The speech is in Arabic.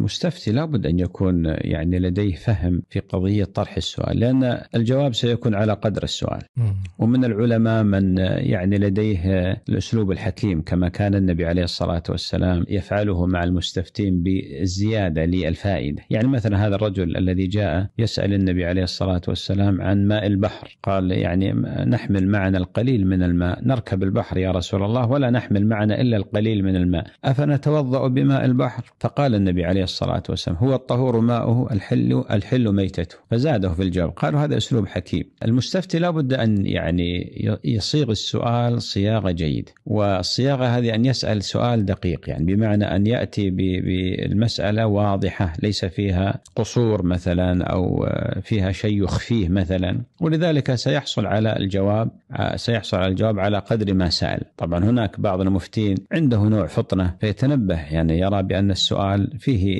المستفتي لابد ان يكون يعني لديه فهم في قضيه طرح السؤال لان الجواب سيكون على قدر السؤال ومن العلماء من يعني لديه الاسلوب الحكيم كما كان النبي عليه الصلاه والسلام يفعله مع المستفتين بزياده للفائده يعني مثلا هذا الرجل الذي جاء يسال النبي عليه الصلاه والسلام عن ماء البحر قال يعني نحمل معنا القليل من الماء نركب البحر يا رسول الله ولا نحمل معنا الا القليل من الماء افنتوضا بماء البحر فقال النبي عليه عليه الصلاة والسلام هو الطهور ماؤه الحل الحل ميتته فزاده في الجواب قالوا هذا أسلوب حكيم المستفتي لابد أن يعني يصيغ السؤال صياغة جيدة والصياغة هذه أن يسأل سؤال دقيق يعني بمعنى أن يأتي بالمسألة واضحة ليس فيها قصور مثلا أو فيها شيء يخفيه مثلا ولذلك سيحصل على الجواب سيحصل على الجواب على قدر ما سأل طبعا هناك بعض المفتين عنده نوع فطنة فيتنبه يعني يرى بأن السؤال فيه